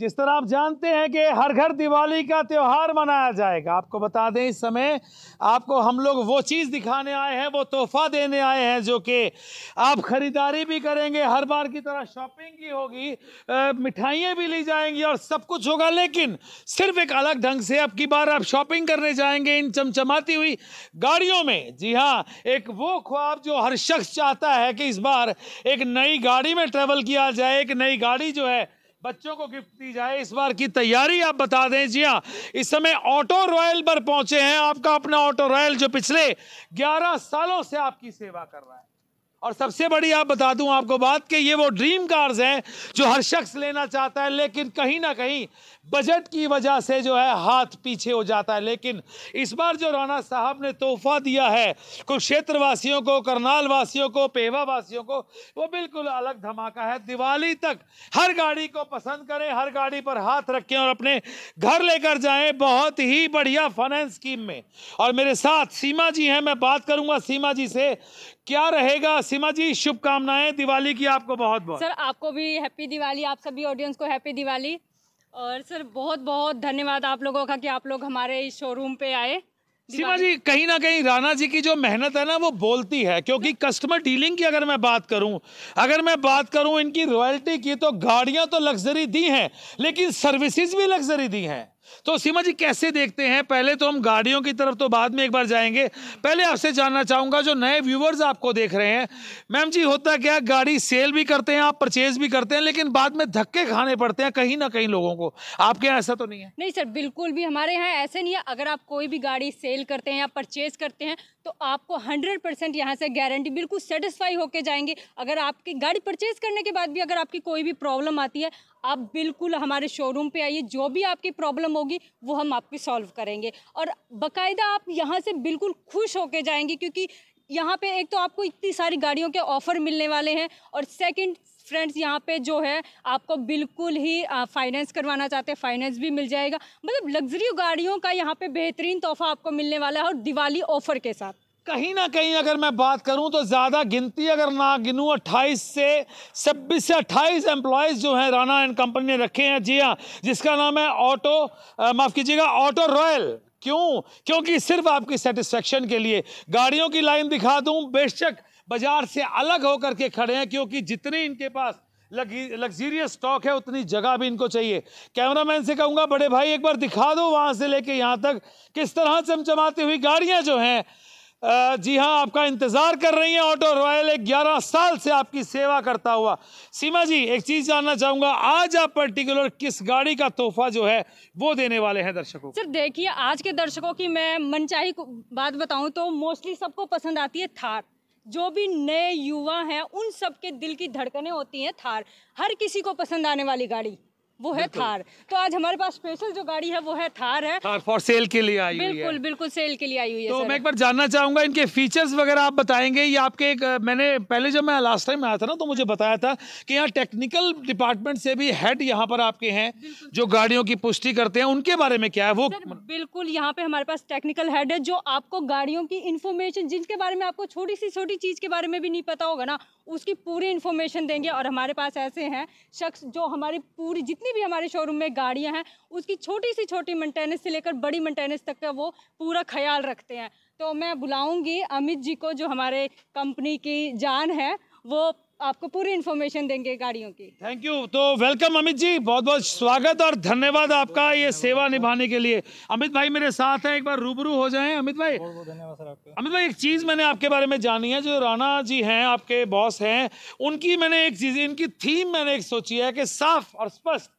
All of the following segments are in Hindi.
जिस तरह आप जानते हैं कि हर घर दिवाली का त्यौहार मनाया जाएगा आपको बता दें इस समय आपको हम लोग वो चीज़ दिखाने आए हैं वो तोहफा देने आए हैं जो कि आप ख़रीदारी भी करेंगे हर बार की तरह शॉपिंग भी होगी मिठाइयाँ भी ली जाएंगी और सब कुछ होगा लेकिन सिर्फ एक अलग ढंग से अब की बार आप शॉपिंग करने जाएंगे इन चमचमाती हुई गाड़ियों में जी हाँ एक वो ख्वाब जो हर शख्स चाहता है कि इस बार एक नई गाड़ी में ट्रेवल किया जाए एक नई गाड़ी जो है बच्चों को गिफ्ट दी जाए इस बार की तैयारी आप बता दें जी हाँ इस समय ऑटो रॉयल पर पहुंचे हैं आपका अपना ऑटो रॉयल जो पिछले 11 सालों से आपकी सेवा कर रहा है और सबसे बड़ी आप बता दूं आपको बात कि ये वो ड्रीम कार्स हैं जो हर शख्स लेना चाहता है लेकिन कहीं ना कहीं बजट की वजह से जो है हाथ पीछे हो जाता है लेकिन इस बार जो राणा साहब ने तोहफा दिया है कुरुक्षेत्र वासियों को करनाल वासियों को पेवा वासियों को वो बिल्कुल अलग धमाका है दिवाली तक हर गाड़ी को पसंद करें हर गाड़ी पर हाथ रखें और अपने घर लेकर जाएँ बहुत ही बढ़िया फाइनेंस स्कीम में और मेरे साथ सीमा जी हैं मैं बात करूँगा सीमा जी से क्या रहेगा सीमा जी शुभकामनाएं दिवाली की आपको बहुत बहुत सर आपको भी हैप्पी दिवाली आप सभी ऑडियंस को हैप्पी दिवाली और सर बहुत बहुत धन्यवाद आप लोगों का कि आप लोग हमारे इस शोरूम पे आए सीमा जी कहीं ना कहीं राणा जी की जो मेहनत है ना वो बोलती है क्योंकि कस्टमर डीलिंग की अगर मैं बात करूं अगर मैं बात करूं इनकी रॉयल्टी की तो गाड़ियां तो लग्जरी दी हैं लेकिन सर्विसेज भी लग्जरी दी हैं तो सीमा जी कैसे देखते हैं पहले तो हम गाड़ियों की तरफ तो बाद में एक बार जाएंगे पहले आपसे जानना चाहूँगा जो नए व्यूवर्स आपको देख रहे हैं मैम जी होता क्या गाड़ी सेल भी करते हैं आप परचेज भी करते हैं लेकिन बाद में धक्के खाने पड़ते हैं कहीं ना कहीं लोगों को आपके यहाँ ऐसा तो नहीं है नहीं सर बिल्कुल भी हमारे यहाँ ऐसे नहीं है अगर आप कोई भी गाड़ी सेल करते हैं या परचेज करते हैं तो आपको हंड्रेड परसेंट से गारंटी बिल्कुल सेटिस्फाई होकर जाएंगे अगर आपकी गाड़ी परचेज करने के बाद भी अगर आपकी कोई भी प्रॉब्लम आती है आप बिल्कुल हमारे शोरूम पे आइए जो भी आपकी प्रॉब्लम होगी वो हम आपकी सॉल्व करेंगे और बकायदा आप यहाँ से बिल्कुल खुश होके जाएंगे क्योंकि यहाँ पे एक तो आपको इतनी सारी गाड़ियों के ऑफ़र मिलने वाले हैं और सेकंड फ्रेंड्स यहाँ पे जो है आपको बिल्कुल ही फाइनेंस करवाना चाहते हैं फाइनेंस भी मिल जाएगा मतलब लग्जरी गाड़ियों का यहाँ पर बेहतरीन तोहफा आपको मिलने वाला है और दिवाली ऑफ़र के साथ कहीं ना कहीं अगर मैं बात करूं तो ज़्यादा गिनती अगर ना गिनूं 28 से छब्बीस से 28 एम्प्लॉयज़ जो हैं राना एंड कंपनी ने रखे हैं जी हाँ जिसका नाम है ऑटो माफ़ कीजिएगा ऑटो रॉयल क्यों क्योंकि सिर्फ आपकी सेटिस्फेक्शन के लिए गाड़ियों की लाइन दिखा दूं बेशक बाजार से अलग होकर के खड़े हैं क्योंकि जितने इनके पास लग्जीरियस स्टॉक है उतनी जगह भी इनको चाहिए कैमरामैन से कहूँगा बड़े भाई एक बार दिखा दो वहाँ से लेके यहाँ तक किस तरह चमचमाती हुई गाड़ियाँ जो हैं जी हाँ आपका इंतज़ार कर रही हैं ऑटो रॉयल एक ग्यारह साल से आपकी सेवा करता हुआ सीमा जी एक चीज़ जानना चाहूँगा आज आप पर्टिकुलर किस गाड़ी का तोहफा जो है वो देने वाले हैं दर्शकों सर देखिए आज के दर्शकों की मैं मनचाही बात बताऊँ तो मोस्टली सबको पसंद आती है थार जो भी नए युवा हैं उन सबके दिल की धड़कने होती हैं थार हर किसी को पसंद आने वाली गाड़ी वो है थार तो आज हमारे पास स्पेशल जो गाड़ी है वो है थार है थार फॉर सेल के लिए आई हुई बिल्कुल बिल्कुल सेल के लिए आई हुई है तो मैं एक बार जानना चाहूंगा इनके फीचर्स वगैरह आप बताएंगे ये आपके एक मैंने पहले जब मैं लास्ट टाइम आया था ना तो मुझे बताया था कि यहाँ टेक्निकल डिपार्टमेंट से भी हेड यहाँ पर आपके हैं जो गाड़ियों की पुष्टि करते हैं उनके बारे में क्या है वो बिल्कुल यहाँ पे हमारे पास टेक्निकल हेड है जो आपको गाड़ियों की इन्फॉर्मेशन जिनके बारे में आपको छोटी सी छोटी चीज के बारे में भी नहीं पता होगा ना उसकी पूरी इन्फॉर्मेशन देंगे और हमारे पास ऐसे हैं शख्स जो हमारी पूरी जितनी जितनी भी हमारे शोरूम में गाड़ियाँ हैं उसकी छोटी सी छोटी मेंटेनेंस से लेकर बड़ी मेंटेनेंस तक का वो पूरा ख्याल रखते हैं तो मैं बुलाऊँगी अमित जी को जो हमारे कंपनी की जान है वो आपको पूरी इन्फॉर्मेशन देंगे गाड़ियों की थैंक यू तो वेलकम अमित जी बहुत बहुत स्वागत और धन्यवाद आपका ये सेवा निभाने के लिए अमित भाई मेरे साथ हैं एक बार रूबरू हो जाएं अमित भाई बहुत बहुत धन्यवाद सर आपका अमित भाई एक चीज़ मैंने आपके बारे में जानी है जो राणा जी हैं आपके बॉस हैं उनकी मैंने एक चीज़ इनकी थीम मैंने एक सोची है कि साफ और स्पष्ट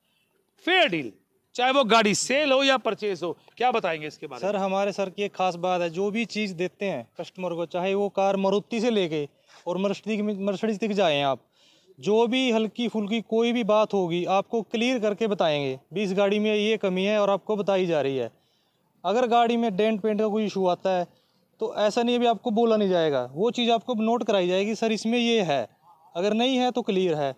फेयर डील चाहे वो गाड़ी सेल हो या परचेज हो क्या बताएंगे इसके बारे सर हमारे सर की एक खास बात है जो भी चीज़ देते हैं कस्टमर को चाहे वो कार मरुति से लेके और मर्सडीज मर्सडीज तक जाए आप जो भी हल्की फुल्की कोई भी बात होगी आपको क्लियर करके बताएंगे भी इस गाड़ी में ये कमी है और आपको बताई जा रही है अगर गाड़ी में डेंट पेंट का कोई इशू आता है तो ऐसा नहीं अभी आपको बोला नहीं जाएगा वो चीज़ आपको नोट कराई जाएगी सर इसमें ये है अगर नहीं है तो क्लियर है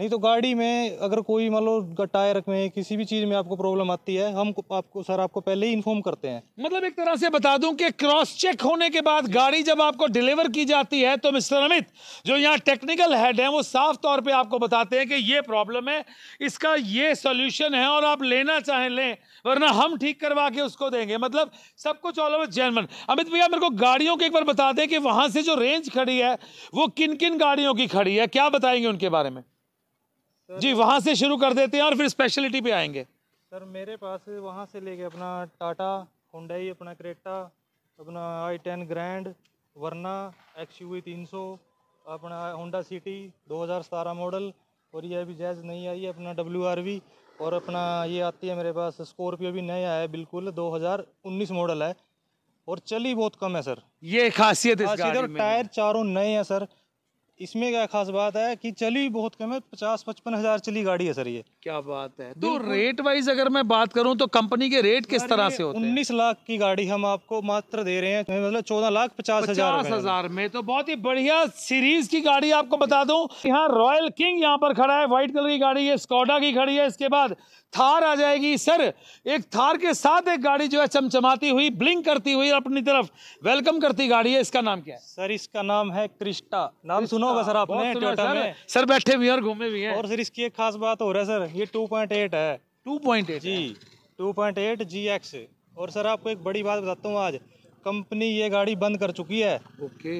नहीं तो गाड़ी में अगर कोई मान लो टायर में किसी भी चीज़ में आपको प्रॉब्लम आती है हम आपको सर आपको पहले ही इन्फॉर्म करते हैं मतलब एक तरह से बता दूं कि क्रॉस चेक होने के बाद गाड़ी जब आपको डिलीवर की जाती है तो मिस्टर अमित जो यहाँ टेक्निकल हेड है वो साफ तौर पे आपको बताते हैं कि ये प्रॉब्लम है इसका ये सोल्यूशन है और आप लेना चाहें लें वरना हम ठीक करवा के उसको देंगे मतलब सब कुछ ऑल ओवर जैनमन अमित भैया मेरे को गाड़ियों के एक बार बता दें कि वहाँ से जो रेंज खड़ी है वो किन किन गाड़ियों की खड़ी है क्या बताएंगे उनके बारे में जी वहाँ से शुरू कर देते हैं और फिर स्पेशलिटी पे आएंगे सर मेरे पास वहाँ से लेके अपना टाटा होंडाई अपना क्रेटा अपना i ten grand Verna X U तीन सौ अपना होंडा सिटी 2017 मॉडल और ये अभी जैज नहीं आई है अपना डब्ल्यू आर वी और अपना ये आती है मेरे पास स्कॉर्पियो भी नया आया है बिल्कुल 2019 मॉडल है और चली बहुत कम है सर ये खासियत है टायर चारों नए हैं सर इसमें क्या खास बात है कि चली बहुत कम है पचास पचपन हजार चली गाड़ी है सर ये क्या बात है तो रेट वाइज अगर मैं बात करूं तो कंपनी के रेट किस तरह से होते हैं उन्नीस लाख की गाड़ी हम आपको मात्र दे रहे हैं मतलब चौदह लाख पचास हजार पचास हजार में तो बहुत ही बढ़िया सीरीज की गाड़ी आपको बता दूं यहाँ रॉयल किंग यहाँ पर खड़ा है व्हाइट कलर की गाड़ी है स्कॉडा की खड़ी है इसके बाद थार आ जाएगी सर एक थार के साथ एक गाड़ी जो है चमचमाती हुई ब्लिंक करती हुई अपनी तरफ वेलकम करती गाड़ी है इसका नाम क्या है सर इसका नाम है क्रिस्टा नाम सुना होगा सर आपने टोयोटा में सर बैठे भी और घूमे भी हैं और सर इसकी एक खास बात हो रहा है सर ये 2.8 है 2.8 जी 2.8 GX और सर आपको एक बड़ी बात बताता हूँ आज कंपनी ये गाड़ी बंद कर चुकी है ओके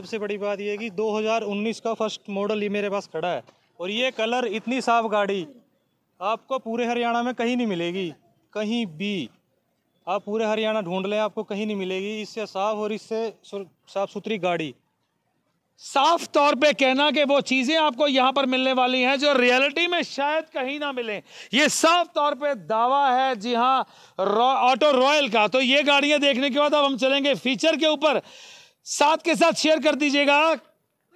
सबसे बड़ी बात ये कि 2019 का फर्स्ट मॉडल ये मेरे पास खड़ा है और ये कलर इतनी साफ गाड़ी आपको पूरे हरियाणा में कहीं नहीं मिलेगी कहीं भी आप पूरे हरियाणा ढूंढ लें आपको कहीं नहीं मिलेगी इससे साफ और इससे साफ सुथरी गाड़ी साफ तौर पे कहना कि वो चीज़ें आपको यहाँ पर मिलने वाली हैं जो रियलिटी में शायद कहीं ना मिलें ये साफ तौर पे दावा है जी हाँ ऑटो रौ, रॉयल का तो ये गाड़ियाँ देखने के बाद अब हम चलेंगे फीचर के ऊपर साथ के साथ शेयर कर दीजिएगा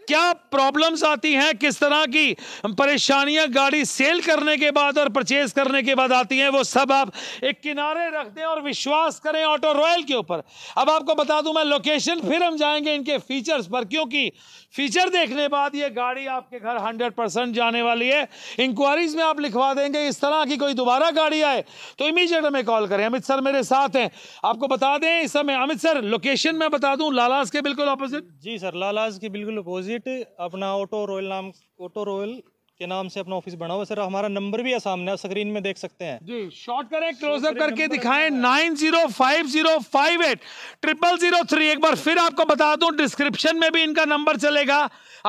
क्या प्रॉब्लम्स आती हैं किस तरह की परेशानियां गाड़ी सेल करने के बाद और परचेज करने के बाद आती हैं वो सब आप एक किनारे रख दें और विश्वास करें ऑटो रॉयल के ऊपर अब आपको बता दूं मैं लोकेशन फिर हम जाएंगे इनके फीचर्स पर क्योंकि फीचर देखने बाद ये गाड़ी आपके घर 100 परसेंट जाने वाली है इंक्वायरीज में आप लिखवा देंगे इस तरह की कोई दोबारा गाड़ी आए तो इमीजिएट हमें कॉल करें अमित सर मेरे साथ हैं आपको बता दें इस समय अमित सर लोकेशन में बता दूँ लालाज के बिल्कुल अपोजिट जी सर लालाज के बिल्कुल अपोजिट अपोजिट अपना ऑटो रॉयल नाम ऑटो रॉयल के नाम से अपना ऑफिस बना हुआ सर हमारा नंबर भी है सामने आप स्क्रीन में देख सकते हैं जी शॉर्ट करें क्लोजअप करके दिखाएं nine zero five zero five eight triple zero three एक बार फिर आपको बता दूं डिस्क्रिप्शन में भी इनका नंबर चलेगा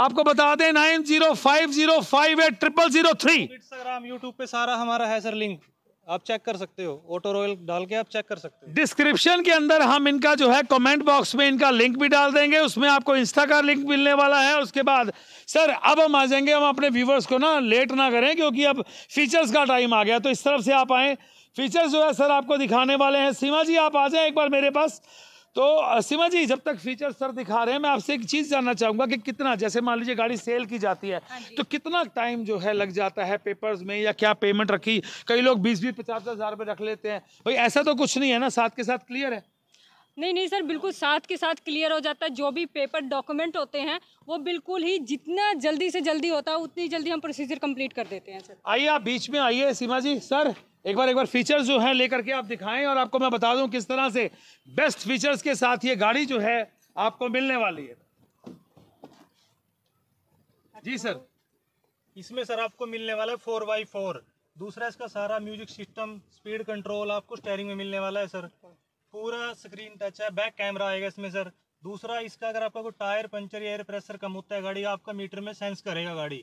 आपको बता दें nine zero five zero five eight triple zero three Instagram YouTube पे सारा हमारा है सर लिंक आप चेक कर सकते हो ऑटो रॉयल डाल के आप चेक कर सकते हो डिस्क्रिप्शन के अंदर हम इनका जो है कमेंट बॉक्स में इनका लिंक भी डाल देंगे उसमें आपको इंस्टा का लिंक मिलने वाला है उसके बाद सर अब हम आ जाएंगे हम अपने व्यूवर्स को ना लेट ना करें क्योंकि अब फीचर्स का टाइम आ गया तो इस तरफ से आप आएँ फीचर्स जो है सर आपको दिखाने वाले हैं सीमा जी आप आ जाए एक बार मेरे पास तो सीमा जी जब तक फीचर सर दिखा रहे हैं मैं आपसे एक चीज़ जानना चाहूंगा कि कितना जैसे मान लीजिए गाड़ी सेल की जाती है हाँ तो कितना टाइम जो है लग जाता है पेपर्स में या क्या पेमेंट रखी कई लोग बीस बीस पचास हज़ार रुपये रख लेते हैं भाई ऐसा तो कुछ नहीं है ना साथ के साथ क्लियर है नहीं नहीं सर बिल्कुल साथ के साथ क्लियर हो जाता है जो भी पेपर डॉक्यूमेंट होते हैं वो बिल्कुल ही जितना जल्दी से जल्दी होता है उतनी जल्दी हम प्रोसीजर कंप्लीट कर देते हैं सर आइए आप बीच में आइए सीमा जी सर एक बार एक बार फीचर्स जो है लेकर के आप दिखाएं और आपको मैं बता दूं किस तरह से बेस्ट फीचर्स के साथ ये गाड़ी जो है आपको मिलने वाली है जी सर इसमें सर आपको मिलने वाला है फोर बाई फोर दूसरा इसका सारा म्यूजिक सिस्टम स्पीड कंट्रोल आपको स्टेयरिंग में मिलने वाला है सर पूरा स्क्रीन टच है बैक कैमरा आएगा इसमें सर दूसरा इसका अगर आपका कोई टायर पंचर एयर प्रेशर कम होता है गाड़ी आपका मीटर में सेंस करेगा गाड़ी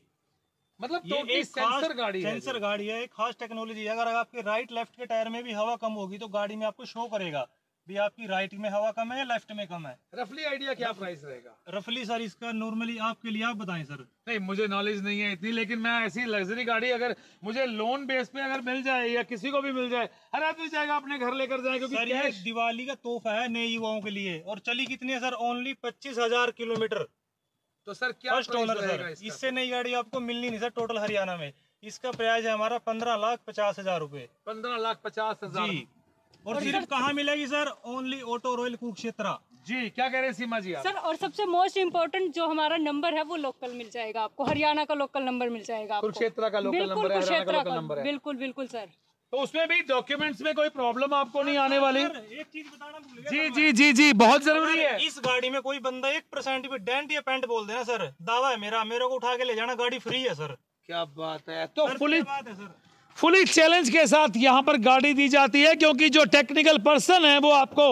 मतलब ये एक सेंसर गाड़ी सेंसर गाड़ी है एक खास टेक्नोलॉजी है अगर आपके राइट लेफ्ट के टायर में भी हवा कम होगी तो गाड़ी में आपको शो करेगा भी आपकी राइट में हवा कम है या लेफ्ट में कम है रफली आइडिया क्या प्राइस रहेगा रफली सर इसका नॉर्मली आपके लिए आप बताएं सर नहीं मुझे नॉलेज नहीं है इतनी लेकिन मैं ऐसी लग्जरी गाड़ी अगर मुझे लोन बेस पे अगर मिल जाए या किसी को भी मिल जाए हर आदमी जाएगा अपने घर लेकर जाए क्योंकि सर ये दिवाली का तोहफा है नए युवाओं के लिए और चली कितनी है सर ओनली पच्चीस किलोमीटर तो सर क्या फर्स्ट ओनर सर इससे नई गाड़ी आपको मिलनी नहीं सर टोटल हरियाणा में इसका प्राइस है हमारा पंद्रह लाख पचास हजार रूपए पंद्रह लाख पचास हजार और सिर्फ कहाँ मिलेगी sir only auto royal Kurukshetra ji क्या कह रहे हैं सीमा जी आप? सर और सबसे मोस्ट इम्पोर्टेंट जो हमारा नंबर है वो लोकल मिल जाएगा आपको हरियाणा का लोकल नंबर मिल जाएगा आपको कुरुक्षेत्र का लोकल नंबर है कुरुक्षेत्र का नंबर है बिल्कुल बिल्कुल सर तो उसमें भी डॉक्यूमेंट्स में कोई प्रॉब्लम आपको नहीं हाँ, आने वाली एक चीज बताना भूल जी जी जी जी बहुत जरूरी है इस गाड़ी में कोई बंदा एक परसेंट भी डेंट या पेंट बोल देना सर दावा है मेरा मेरे को उठा के ले जाना गाड़ी फ्री है सर क्या बात है तो पुलिस बात है सर फुली चैलेंज के साथ यहाँ पर गाड़ी दी जाती है क्योंकि जो टेक्निकल पर्सन है वो आपको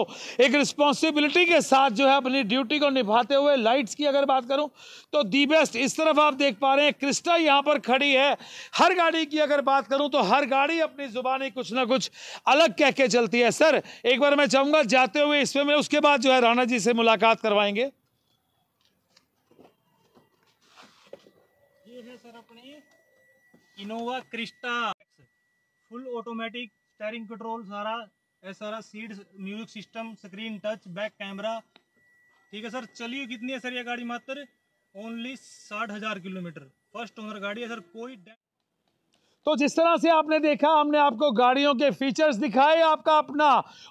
एक रिस्पॉन्सिबिलिटी के साथ जो है अपनी ड्यूटी को निभाते हुए लाइट्स की अगर बात करूँ तो दी बेस्ट इस तरफ आप देख पा रहे हैं क्रिस्टा यहाँ पर खड़ी है हर गाड़ी की अगर बात करूँ तो हर गाड़ी अपनी जुबानी कुछ ना कुछ अलग कह के चलती है सर एक बार मैं चाहूँगा जाते हुए इसमें मैं उसके बाद जो है राणा जी से मुलाकात करवाएंगे Innova Crysta full automatic steering control सारा सारा seat music system screen touch back camera ठीक है सर चलिए कितनी है सर ये गाड़ी मात्र ओनली साठ हज़ार किलोमीटर फर्स्ट ओनर गाड़ी है सर कोई तो जिस तरह से आपने देखा हमने आपको गाड़ियों के फीचर्स दिखाए आपका अपना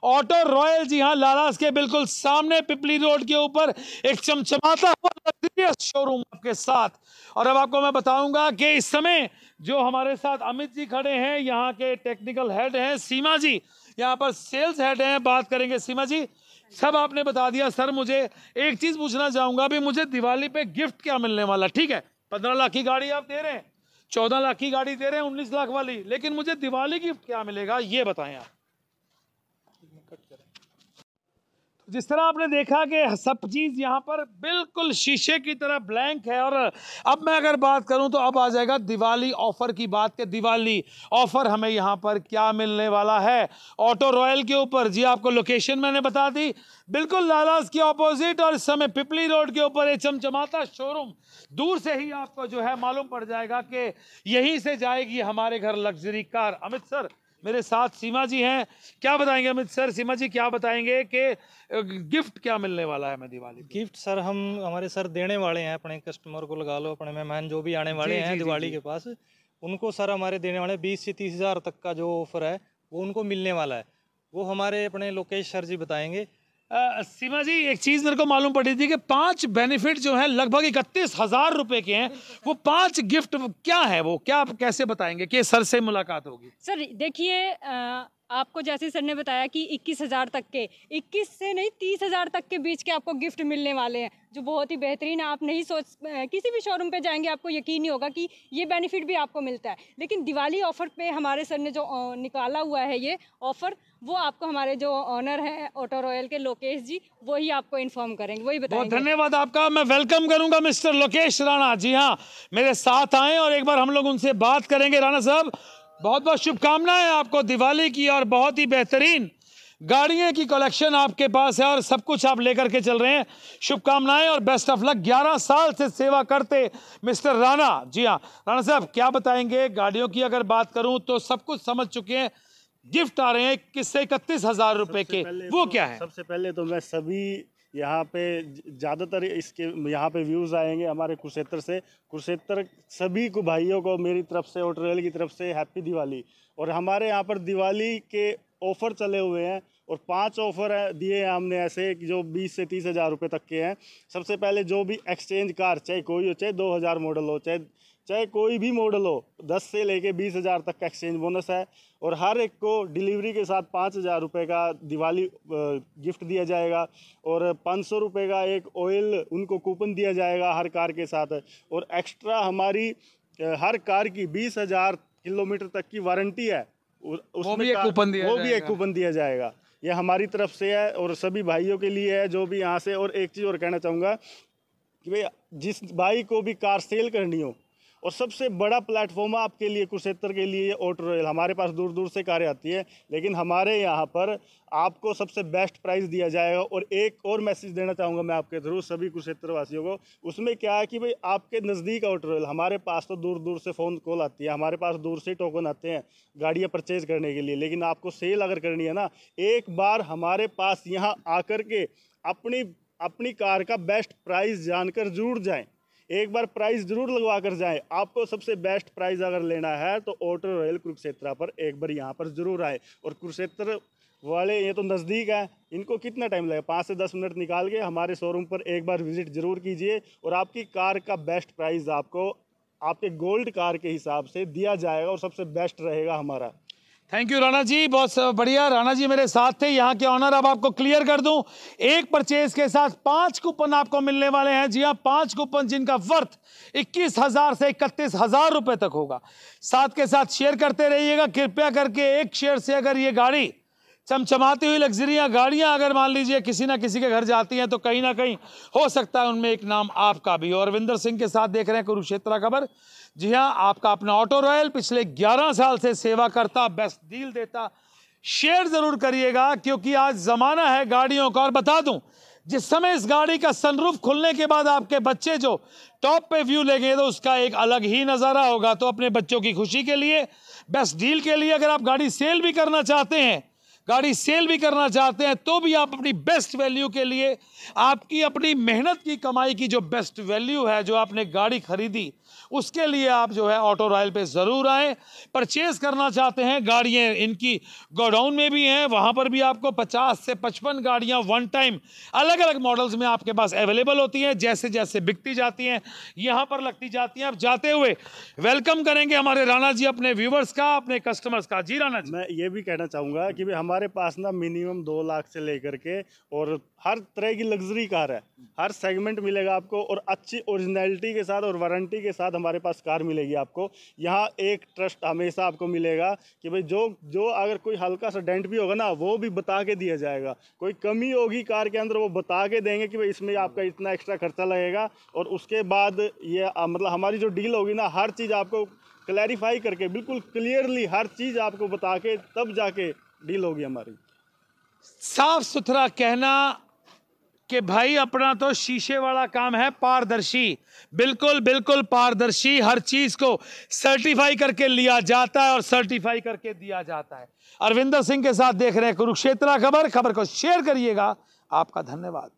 ऑटो रॉयल जी हाँ लालास के बिल्कुल सामने पिपली रोड के ऊपर एक चमचमाता हुआ शोरूम आपके साथ और अब आपको मैं बताऊंगा कि इस समय जो हमारे साथ अमित जी खड़े हैं यहाँ के टेक्निकल हेड हैं सीमा जी यहाँ पर सेल्स हेड हैं बात करेंगे सीमा जी सब आपने बता दिया सर मुझे एक चीज़ पूछना चाहूंगा अभी मुझे दिवाली पे गिफ्ट क्या मिलने वाला ठीक है पंद्रह लाख की गाड़ी आप दे रहे हैं चौदह लाख की गाड़ी दे रहे हैं उन्नीस लाख वाली लेकिन मुझे दिवाली गिफ्ट क्या मिलेगा ये बताएं आप जिस तरह आपने देखा कि सब चीज़ यहाँ पर बिल्कुल शीशे की तरह ब्लैंक है और अब मैं अगर बात करूँ तो अब आ जाएगा दिवाली ऑफ़र की बात के दिवाली ऑफ़र हमें यहाँ पर क्या मिलने वाला है ऑटो रॉयल के ऊपर जी आपको लोकेशन मैंने बता दी बिल्कुल लालास के ऑपोजिट और इस समय पिपली रोड के ऊपर ये चमचमाता शोरूम दूर से ही आपको जो है मालूम पड़ जाएगा कि यहीं से जाएगी हमारे घर लग्जरी कार अमित सर मेरे साथ सीमा जी हैं क्या बताएंगे अमित सर सीमा जी क्या बताएंगे कि गिफ्ट क्या मिलने वाला है हमें दिवाली गिफ्ट सर हम हमारे सर देने वाले हैं अपने कस्टमर को लगा लो अपने मेहमान जो भी आने वाले जी, हैं जी, दिवाली जी, के पास उनको सर हमारे देने वाले बीस से तीस हज़ार तक का जो ऑफर है वो उनको मिलने वाला है वो हमारे अपने लोकेश सर जी बताएंगे आ, सीमा जी एक चीज मेरे को मालूम पड़ी थी कि पांच बेनिफिट जो है लगभग इकतीस हजार रुपए के हैं वो पांच गिफ्ट क्या है वो क्या आप कैसे बताएंगे कि सर से मुलाकात होगी सर देखिए आपको जैसे सर ने बताया कि इक्कीस हज़ार तक के इक्कीस से नहीं तीस हज़ार तक के बीच के आपको गिफ्ट मिलने वाले हैं जो बहुत ही बेहतरीन है आप नहीं सोच किसी भी शोरूम पे जाएंगे आपको यकीन नहीं होगा कि ये बेनिफिट भी आपको मिलता है लेकिन दिवाली ऑफ़र पे हमारे सर ने जो निकाला हुआ है ये ऑफ़र वो आपको हमारे जो ऑनर हैं ऑटो रॉयल के लोकेश जी वही आपको इन्फॉर्म करेंगे वही बताएंगे बहुत धन्यवाद आपका मैं वेलकम करूंगा मिस्टर लोकेश राणा जी हाँ मेरे साथ आए और एक बार हम लोग उनसे बात करेंगे राणा साहब बहुत बहुत शुभकामनाएं आपको दिवाली की और बहुत ही बेहतरीन गाड़ियों की कलेक्शन आपके पास है और सब कुछ आप लेकर के चल रहे हैं शुभकामनाएं और बेस्ट ऑफ लक 11 साल से सेवा करते मिस्टर राणा जी हाँ राणा साहब क्या बताएंगे गाड़ियों की अगर बात करूं तो सब कुछ समझ चुके हैं गिफ्ट आ रहे हैं किससे इकतीस हजार रुपए के वो तो, क्या है सबसे पहले तो मैं सभी यहाँ पे ज़्यादातर इसके यहाँ पे व्यूज़ आएंगे हमारे कुरुक्षेत्र से कुरुक्षेत्र सभी को भाइयों को मेरी तरफ से और ट्रेल की तरफ से हैप्पी दिवाली और हमारे यहाँ पर दिवाली के ऑफ़र चले हुए हैं और पांच ऑफ़र दिए हैं हमने ऐसे जो बीस से तीस हज़ार रुपये तक के हैं सबसे पहले जो भी एक्सचेंज कार चाहे कोई हो चाहे दो हज़ार मॉडल हो चाहे चाहे कोई भी मॉडल हो दस से लेके बीस हज़ार तक का एक्सचेंज बोनस है और हर एक को डिलीवरी के साथ पाँच हज़ार रुपये का दिवाली गिफ्ट दिया जाएगा और पाँच सौ रुपये का एक ऑयल उनको कूपन दिया जाएगा हर कार के साथ और एक्स्ट्रा हमारी हर कार की बीस हज़ार किलोमीटर तक की वारंटी है उसमें भी एक कूपन दिया वो भी एक कूपन दिया जाएगा ये हमारी तरफ से है और सभी भाइयों के लिए है जो भी यहाँ से और एक चीज़ और कहना चाहूँगा कि भाई जिस भाई को भी कार सेल करनी हो और सबसे बड़ा प्लेटफॉर्म आपके लिए कुरुक्षेत्र के लिए ऑटो रेल हमारे पास दूर दूर से कारें आती है लेकिन हमारे यहाँ पर आपको सबसे बेस्ट प्राइस दिया जाएगा और एक और मैसेज देना चाहूँगा मैं आपके थ्रू सभी कुरुक्षेत्र वासियों को उसमें क्या है कि भाई आपके नज़दीक ऑटो रेल हमारे पास तो दूर दूर से फ़ोन कॉल आती है हमारे पास दूर से टोकन आते हैं गाड़ियाँ परचेज करने के लिए लेकिन आपको सेल अगर करनी है ना एक बार हमारे पास यहाँ आकर के अपनी अपनी कार का बेस्ट प्राइस जानकर जरूर जाएं एक बार प्राइस ज़रूर लगवा कर जाएँ आपको सबसे बेस्ट प्राइस अगर लेना है तो ऑटो रॉयल कुरुक्षेत्रा पर एक बार यहाँ पर ज़रूर आए और कुरुक्षेत्र वाले ये तो नज़दीक है इनको कितना टाइम लगेगा पाँच से दस मिनट निकाल के हमारे शोरूम पर एक बार विज़िट ज़रूर कीजिए और आपकी कार का बेस्ट प्राइस आपको आपके गोल्ड कार के हिसाब से दिया जाएगा और सबसे बेस्ट रहेगा हमारा थैंक यू राणा जी बहुत बढ़िया राणा जी मेरे साथ थे यहाँ के ऑनर अब आपको क्लियर कर दूं एक परचेज के साथ पांच कूपन आपको मिलने वाले हैं जी हाँ पांच कूपन जिनका वर्थ इक्कीस हजार से इकतीस हजार रुपए तक होगा साथ के साथ शेयर करते रहिएगा कृपया करके एक शेयर से अगर ये गाड़ी चमचमाती हुई लग्जरियाँ गाड़ियाँ अगर मान लीजिए किसी ना किसी के घर जाती हैं तो कहीं ना कहीं हो सकता है उनमें एक नाम आपका भी और अरविंदर सिंह के साथ देख रहे हैं कुरुक्षेत्रा खबर जी हाँ आपका अपना ऑटो रॉयल पिछले 11 साल से सेवा करता बेस्ट डील देता शेयर ज़रूर करिएगा क्योंकि आज ज़माना है गाड़ियों का और बता दूं जिस समय इस गाड़ी का सनरूफ खुलने के बाद आपके बच्चे जो टॉप पे व्यू लेंगे तो उसका एक अलग ही नज़ारा होगा तो अपने बच्चों की खुशी के लिए बेस्ट डील के लिए अगर आप गाड़ी सेल भी करना चाहते हैं गाड़ी सेल भी करना चाहते हैं तो भी आप अपनी बेस्ट वैल्यू के लिए आपकी अपनी मेहनत की कमाई की जो बेस्ट वैल्यू है जो आपने गाड़ी खरीदी उसके लिए आप जो है ऑटो रॉयल पे ज़रूर आएँ परचेज़ करना चाहते हैं गाड़ियाँ इनकी गोडाउन में भी हैं वहाँ पर भी आपको पचास से पचपन गाड़ियाँ वन टाइम अलग अलग मॉडल्स में आपके पास अवेलेबल होती हैं जैसे जैसे बिकती जाती हैं यहाँ पर लगती जाती हैं आप जाते हुए वेलकम करेंगे हमारे राणा जी अपने व्यूवर्स का अपने कस्टमर्स का जी राणा जी मैं ये भी कहना चाहूँगा कि हमारे पास ना मिनिमम दो लाख से लेकर के और हर तरह की लग्जरी कार है हर सेगमेंट मिलेगा आपको और अच्छी ओरिजनैलिटी के साथ और वारंटी के साथ हमारे पास कार मिलेगी आपको यहाँ एक ट्रस्ट हमेशा आपको मिलेगा कि भाई जो जो अगर कोई हल्का सा डेंट भी होगा ना वो भी बता के दिया जाएगा कोई कमी होगी कार के अंदर वो बता के देंगे कि भाई इसमें आपका इतना एक्स्ट्रा खर्चा लगेगा और उसके बाद ये मतलब हमारी जो डील होगी ना हर चीज़ आपको क्लैरिफाई करके बिल्कुल क्लियरली हर चीज़ आपको बता के तब जाके डील होगी हमारी साफ सुथरा कहना कि भाई अपना तो शीशे वाला काम है पारदर्शी बिल्कुल बिल्कुल पारदर्शी हर चीज को सर्टिफाई करके लिया जाता है और सर्टिफाई करके दिया जाता है अरविंदर सिंह के साथ देख रहे हैं कुरुक्षेत्रा खबर खबर को शेयर करिएगा आपका धन्यवाद